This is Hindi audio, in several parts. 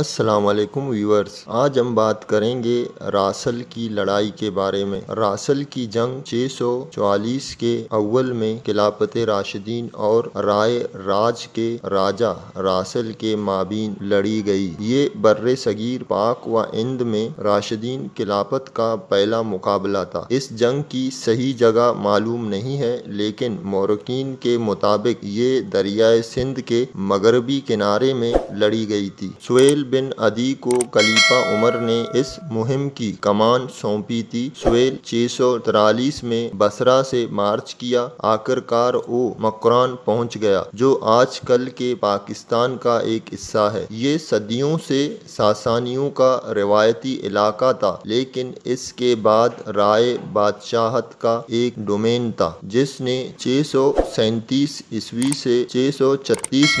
अस्सलाम वालेकुम व्यूअर्स आज हम बात करेंगे रासल की लड़ाई के बारे में रासल की जंग 644 के अव्वल में खिलाफत राशिदीन और राय राज के राजा रासल के माबीन लड़ी गई ये बर्र सगीर पाक व इंद में राशिदीन खिलाफत का पहला मुकाबला था इस जंग की सही जगह मालूम नहीं है लेकिन मोरकिन के मुताबिक ये दरियाए सिंध के मगरबी किनारे में लड़ी गई थी सुहेल बिन अदी को खलीफा उमर ने इस मुहिम की कमान सौंपी थी सौ छः में बसरा से मार्च किया आखिरकार वो मकरान पहुंच गया जो आजकल के पाकिस्तान का एक हिस्सा है ये सदियों से सासानियों का रिवायती इलाका था लेकिन इसके बाद राय बादशाहत का एक डोमेन था जिसने छः सौ ईस्वी से छः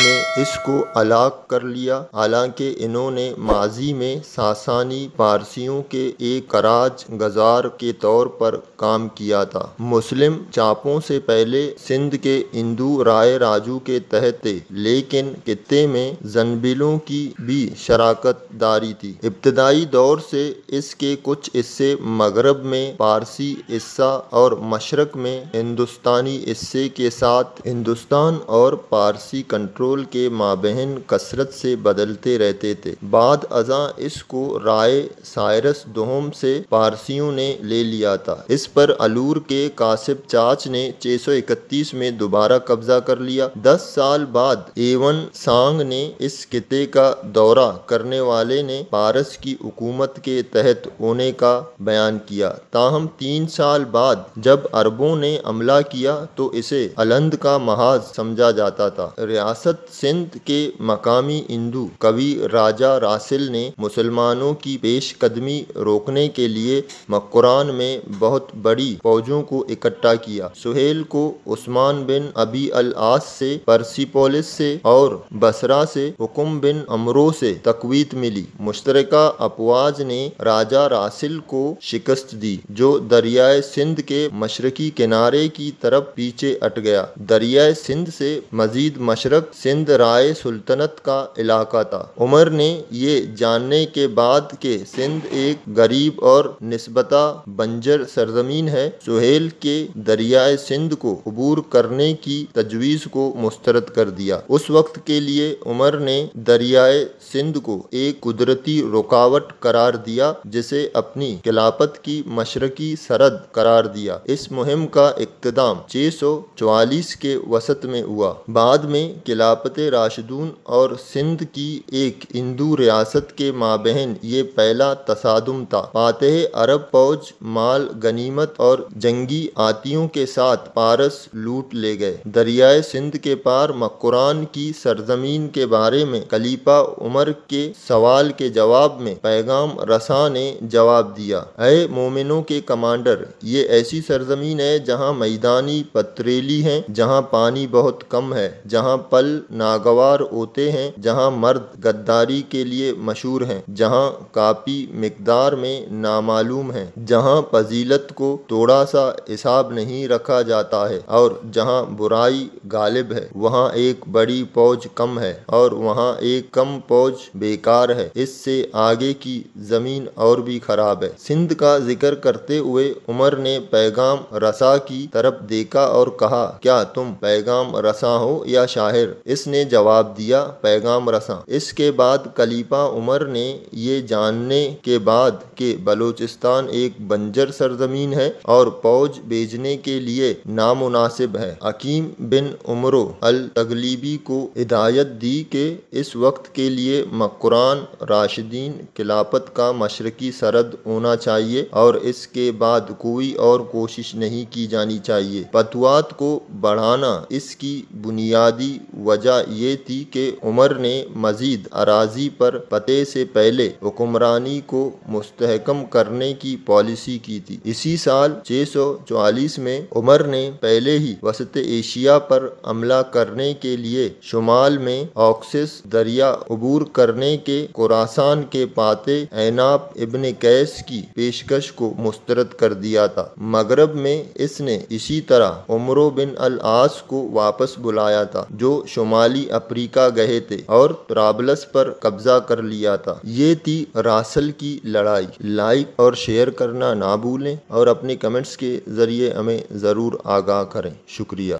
में इसको अलाक कर लिया हालांकि इन्होंने माज़ी में सासानी पारसियों के एक कराज गजार के तौर पर काम किया था मुस्लिम चापों से पहले सिंध के इंदू राय राजू के तहत थे लेकिन कित्ते में जनबिलों की भी शराकत दारी थी इब्तदाई दौर से इसके कुछ हिस्से मगरब में पारसी हिस्सा और मशरक में हिंदुस्तानी हिस्से के साथ हिंदुस्तान और पारसी कंट्रोल के माबहन कसरत से बदलते रहते देते बाद अजा इसको राय सायरस दोहम से पारसियों ने ले लिया था इस पर अलूर के कासिब चाच ने 631 में दोबारा कब्जा कर लिया 10 साल बाद एवन सांग ने इस किते का दौरा करने वाले ने पारस की हुकूमत के तहत होने का बयान किया ताहम तीन साल बाद जब अरबों ने हमला किया तो इसे अलंद का महाज समझा जाता था रियासत सिंध के मकामी हिंदू कवि रा राजा रासिल ने मुसलमानों की पेशकदमी रोकने के लिए मकुरान में बहुत बड़ी फौजों को इकट्ठा किया सुहेल को उस्मान बिन अबी अल आस से पर्सीपोलिस से और बसरा से हुकुम बिन अमरो से तकवीत मिली मुश्तरका अपवाज ने राजा रासिल को शिकस्त दी जो दरियाए सिंध के मशरकी किनारे की तरफ पीछे अट गया दरियाए सिंध से मजीद मशरक सिंध राय सुल्तनत का इलाका था उमर ने ये जानने के बाद के सिंध एक गरीब और नस्बता बंजर सरजमीन है सुहेल के दरियाए सिंध को अबूर करने की तजवीज़ को मुस्तरद कर दिया उस वक्त के लिए उमर ने दरियाए सिंध को एक कुदरती रुकावट करार दिया जिसे अपनी खिलाफत की मशरकी सरद करार दिया इस मुहिम का इकतदाम चवालीस के वसत में हुआ बाद में खिलाफत राशदून और सिंध की एक हिंदू रियासत के माबहन ये पहला तसादम था फातह अरब फौज माल गनीमत और जंगी आतियों के साथ पारस लूट ले गए दरियाए सिंध के पार मकुरान की सरजमीन के बारे में कलीपा उमर के सवाल के जवाब में पैगाम रसा ने जवाब दिया है मोमिनों के कमांडर ये ऐसी सरजमीन है जहाँ मैदानी पथरेली है जहाँ पानी बहुत कम है जहाँ पल नागवार होते हैं जहाँ मर्द गद्दारी आबादी के लिए मशहूर हैं जहाँ काफ़ी मकदार में नामालूम है जहाँ फजीलत को थोड़ा सा हिसाब नहीं रखा जाता है और जहाँ बुराई गालिब है वहाँ एक बड़ी फौज कम है और वहाँ एक कम फौज बेकार है इससे आगे की ज़मीन और भी खराब है सिंध का जिक्र करते हुए उमर ने पैगाम रसा की तरफ देखा और कहा क्या तुम पैगाम रसा हो या शाहिर इसने जवाब दिया पैगाम रसा इसके बाद हज़रत उमर ने ये जानने के बाद कि बलूचिस्तान एक बंजर सरजमीन है और फौज भेजने के लिए नामुनासिब है अकीम बिन उमरो अल तगलीबी को हिदायत दी कि इस वक्त के लिए मकुरान राशिदीन खिलाफत का मशरकी सरद होना चाहिए और इसके बाद कोई और कोशिश नहीं की जानी चाहिए पतवात को बढ़ाना इसकी बुनियादी वजह ये थी कि उमर ने मजीद अराज गाजी पर पते से पहले हुक्मरानी को मुस्तहकम करने की पॉलिसी की थी इसी साल 644 में उमर ने पहले ही वसत एशिया पर हमला करने के लिए शुमाल में ऑक्सिस दरिया अबूर करने के कुरासान के पाते ऐनाब इबन कैस की पेशकश को मुस्तरद कर दिया था मगरब में इसने इसी तरह उमरो बिन अल आस को वापस बुलाया था जो शुमाली अफ्रीका गए थे और त्राबलस पर कब्जा कर लिया था ये थी रासल की लड़ाई लाइक और शेयर करना ना भूलें और अपने कमेंट्स के ज़रिए हमें ज़रूर आगाह करें शुक्रिया